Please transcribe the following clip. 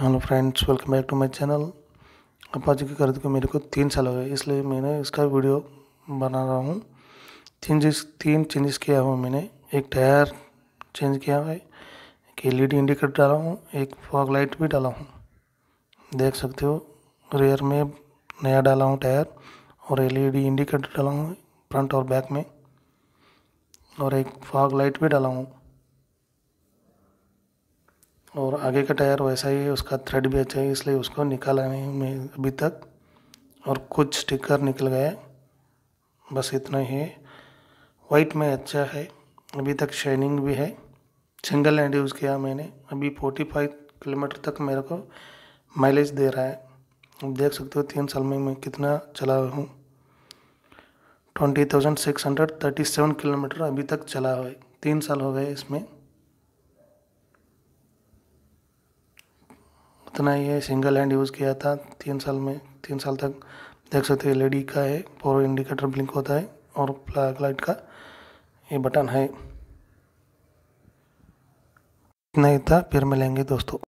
hello friends welcome back to my channel अपा जी की खरीद को मेरे को तीन साल हो गए इसलिए मैंने इसका वीडियो बना रहा हूँ तीन चीज तीन चेंजेस किया हुआ मैंने एक टायर चेंज किया है एक एल इंडिकेटर डाला हूँ एक फॉग लाइट भी डाला हूँ देख सकते हो रेयर में नया डाला हूँ टायर और एल इंडिकेटर डाला हूँ फ्रंट और बैक में और एक फॉग लाइट भी डाला हूँ और आगे का टायर वैसा ही है उसका थ्रेड भी अच्छा है इसलिए उसको निकालने में अभी तक और कुछ स्टिकर निकल गए बस इतना ही वाइट में अच्छा है अभी तक शाइनिंग भी है सिंगल हैंड यूज़ किया मैंने अभी फोर्टी फाइव किलोमीटर तक मेरे को माइलेज दे रहा है आप देख सकते हो तीन साल में मैं कितना चला हुआ हूँ twenty thousand six hundred thirty seven kilometre अभी तक चला हुआ है तीन साल हो गए इसमें इतना ही है सिंगल हैंड यूज़ किया था तीन साल में तीन साल तक देख सकते हो एलईडी का है पोर इंडिकेटर ब्लिंक होता है और फ्लैग लाइट का ये बटन है इतना ही था फिर मिलेंगे दोस्तों